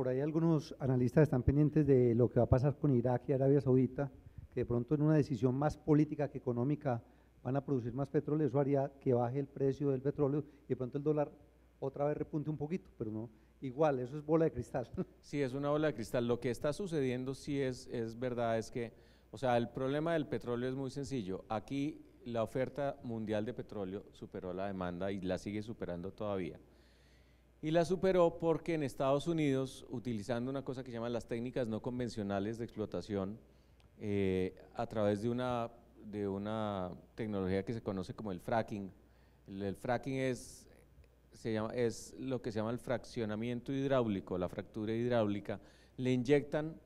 por ahí algunos analistas están pendientes de lo que va a pasar con Irak y Arabia Saudita, que de pronto en una decisión más política que económica van a producir más petróleo, eso haría que baje el precio del petróleo y de pronto el dólar otra vez repunte un poquito, pero no, igual, eso es bola de cristal. Sí, es una bola de cristal. Lo que está sucediendo sí es, es verdad, es que, o sea, el problema del petróleo es muy sencillo. Aquí la oferta mundial de petróleo superó la demanda y la sigue superando todavía y la superó porque en Estados Unidos, utilizando una cosa que llaman las técnicas no convencionales de explotación, eh, a través de una, de una tecnología que se conoce como el fracking, el, fracking es, se llama, es lo que se llama el fraccionamiento hidráulico, la fractura hidráulica, le inyectan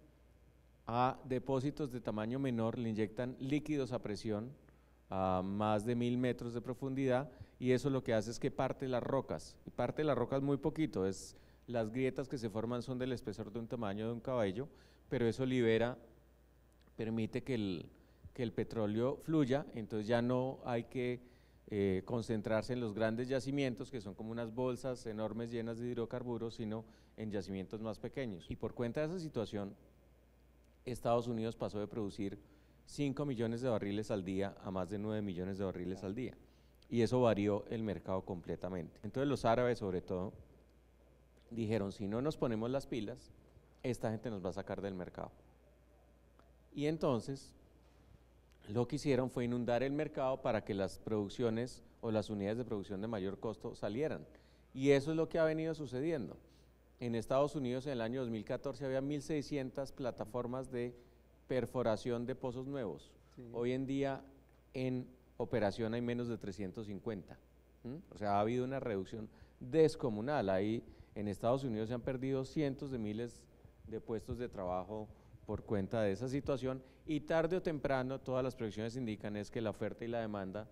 a depósitos de tamaño menor, le inyectan líquidos a presión a más de mil metros de profundidad y eso lo que hace es que parte las rocas, y parte las rocas muy poquito, es las grietas que se forman son del espesor de un tamaño de un caballo, pero eso libera, permite que el, petróleo fluya, entonces ya no hay que eh, concentrarse en los grandes yacimientos, que son como unas bolsas enormes llenas de hidrocarburos, sino en yacimientos más pequeños. Y por cuenta de esa situación, Estados Unidos pasó de producir 5 millones de barriles al día a más de 9 millones de barriles al día y eso varió el mercado completamente. Entonces los árabes sobre todo dijeron, si no nos ponemos las pilas, esta gente nos va a sacar del mercado. Y entonces lo que hicieron fue inundar el mercado para que las producciones o las unidades de producción de mayor costo salieran. Y eso es lo que ha venido sucediendo. En Estados Unidos en el año 2014 había 1.600 plataformas de perforación de pozos nuevos. Hoy en día en operación hay menos de 350. O sea, ha habido una reducción descomunal. Ahí en Estados Unidos se han perdido cientos de miles de puestos de trabajo por cuenta de esa situación y tarde o temprano todas las proyecciones indican es que la oferta y la demanda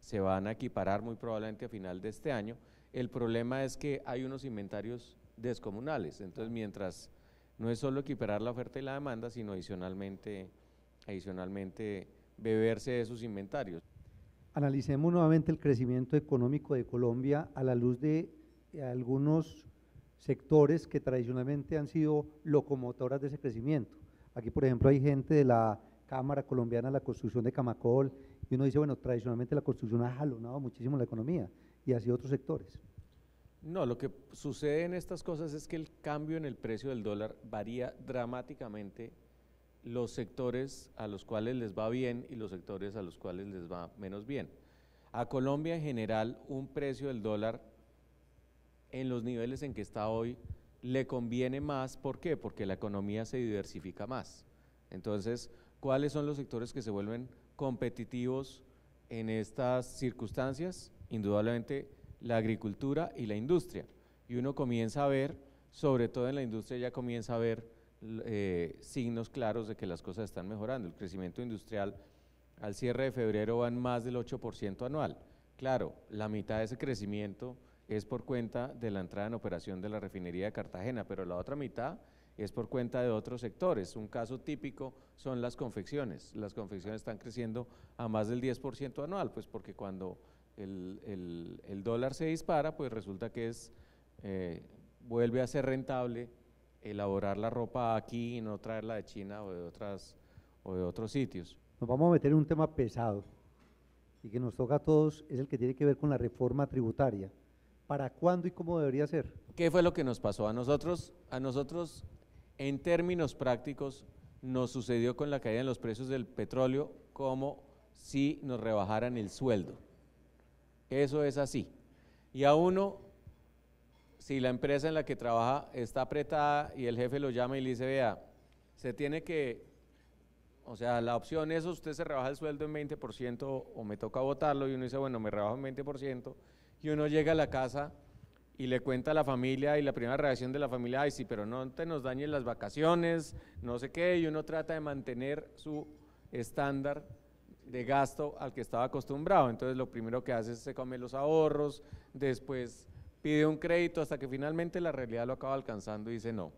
se van a equiparar muy probablemente a final de este año. El problema es que hay unos inventarios descomunales, entonces mientras no es solo equiparar la oferta y la demanda, sino adicionalmente, adicionalmente beberse de esos inventarios analicemos nuevamente el crecimiento económico de Colombia a la luz de algunos sectores que tradicionalmente han sido locomotoras de ese crecimiento. Aquí, por ejemplo, hay gente de la Cámara Colombiana de la Construcción de Camacol y uno dice, bueno, tradicionalmente la construcción ha jalonado muchísimo la economía y así otros sectores. No, lo que sucede en estas cosas es que el cambio en el precio del dólar varía dramáticamente los sectores a los cuales les va bien y los sectores a los cuales les va menos bien. A Colombia en general un precio del dólar en los niveles en que está hoy le conviene más, ¿por qué? Porque la economía se diversifica más. Entonces, ¿cuáles son los sectores que se vuelven competitivos en estas circunstancias? Indudablemente la agricultura y la industria. Y uno comienza a ver, sobre todo en la industria ya comienza a ver eh, signos claros de que las cosas están mejorando. El crecimiento industrial al cierre de febrero va en más del 8% anual. Claro, la mitad de ese crecimiento es por cuenta de la entrada en operación de la refinería de Cartagena, pero la otra mitad es por cuenta de otros sectores. Un caso típico son las confecciones. Las confecciones están creciendo a más del 10% anual, pues porque cuando el, dólar se dispara, pues resulta que es, eh, vuelve a ser rentable elaborar la ropa aquí y no traerla de China o de, otras, o de otros sitios. Nos vamos a meter en un tema pesado y que nos toca a todos, es el que tiene que ver con la reforma tributaria. ¿Para cuándo y cómo debería ser? ¿Qué fue lo que nos pasó? A nosotros, a nosotros en términos prácticos, nos sucedió con la caída en los precios del petróleo como si nos rebajaran el sueldo. Eso es así. Y a uno si la empresa en la que trabaja está apretada y el jefe lo llama y le dice, vea, se tiene que, o sea, la opción es usted se rebaja el sueldo en 20% o me toca votarlo y uno dice, bueno, me rebajo en 20% y uno llega a la casa y le cuenta a la familia y la primera reacción de la familia, ay sí, pero no te nos dañen las vacaciones, no sé qué, y uno trata de mantener su estándar de gasto al que estaba acostumbrado. Entonces lo primero que hace es se come los ahorros, después pide un crédito hasta que finalmente la realidad lo acaba alcanzando y dice no.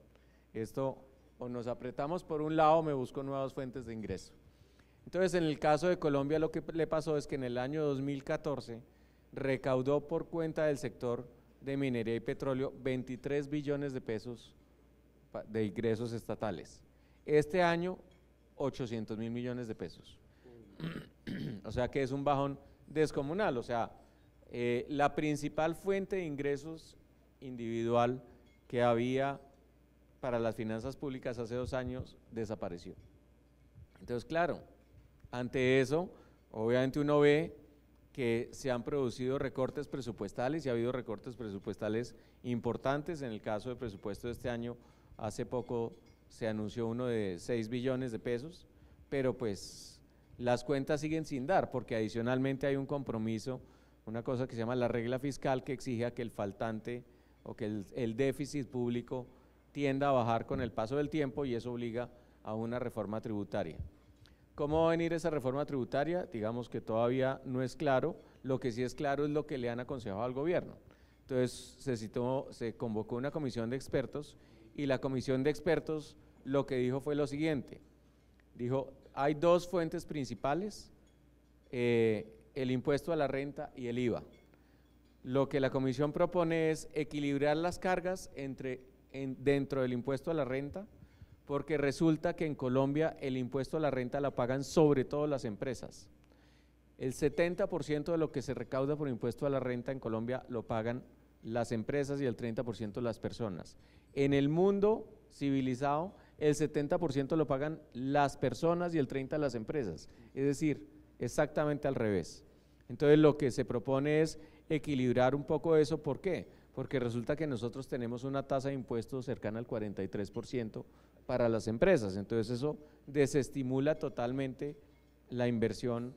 Esto o nos apretamos por un lado o me busco nuevas fuentes de ingreso. Entonces, en el caso de Colombia lo que le pasó es que en el año 2014 recaudó por cuenta del sector de minería y petróleo 23 billones de pesos de ingresos estatales. Este año 800 mil millones de pesos. o sea que es un bajón descomunal, o sea, eh, la principal fuente de ingresos individual que había para las finanzas públicas hace dos años desapareció. Entonces, claro, ante eso, obviamente uno ve que se han producido recortes presupuestales y ha habido recortes presupuestales importantes. En el caso del presupuesto de este año, hace poco se anunció uno de 6 billones de pesos, pero pues las cuentas siguen sin dar porque adicionalmente hay un compromiso una cosa que se llama la regla fiscal que exige a que el faltante o que el, déficit público tienda a bajar con el paso del tiempo y eso obliga a una reforma tributaria. ¿Cómo va a venir esa reforma tributaria? Digamos que todavía no es claro, lo que sí es claro es lo que le han aconsejado al gobierno. Entonces se, se convocó una comisión de expertos y la comisión de expertos lo que dijo fue lo siguiente, dijo, hay dos fuentes principales eh, el impuesto a la renta y el IVA. Lo que la Comisión propone es equilibrar las cargas entre, dentro del impuesto a la renta, porque resulta que en Colombia el impuesto a la renta la pagan sobre todo las empresas. El 70% de lo que se recauda por impuesto a la renta en Colombia lo pagan las empresas y el 30% las personas. En el mundo civilizado, el 70% lo pagan las personas y el 30% las empresas. Es decir, exactamente al revés. Entonces lo que se propone es equilibrar un poco eso. ¿Por qué? Porque resulta que nosotros tenemos una tasa de impuestos cercana al 43% para las empresas. Entonces eso desestimula totalmente la inversión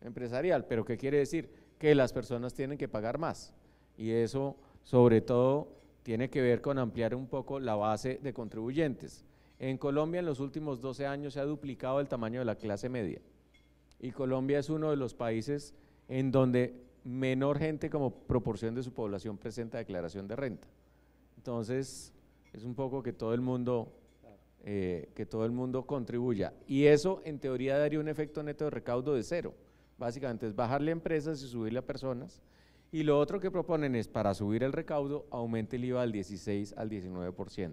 empresarial. ¿Pero qué quiere decir? Que las personas tienen que pagar más. Y eso sobre todo tiene que ver con ampliar un poco la base de contribuyentes. En Colombia en los últimos 12 años se ha duplicado el tamaño de la clase media. Y Colombia es uno de los países en donde menor gente como proporción de su población presenta declaración de renta. Entonces, es un poco que todo el mundo eh, que todo el mundo contribuya. Y eso, en teoría, daría un efecto neto de recaudo de cero. Básicamente es bajarle a empresas y subirle a personas. Y lo otro que proponen es, para subir el recaudo, aumente el IVA al 16 al 19%.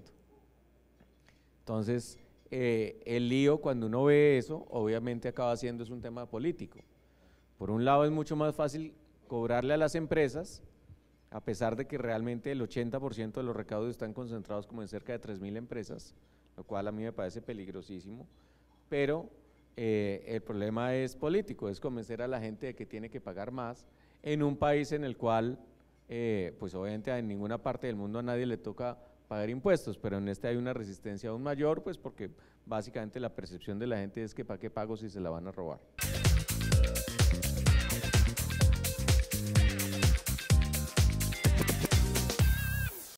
Entonces, eh, el lío, cuando uno ve eso, obviamente acaba siendo es un tema político. Por un lado es mucho más fácil cobrarle a las empresas, a pesar de que realmente el 80% de los recaudos están concentrados como en cerca de 3.000 empresas, lo cual a mí me parece peligrosísimo, pero eh, el problema es político, es convencer a la gente de que tiene que pagar más en un país en el cual, eh, pues obviamente en ninguna parte del mundo a nadie le toca pagar impuestos, pero en este hay una resistencia aún mayor, pues porque básicamente la percepción de la gente es que para qué pago si se la van a robar.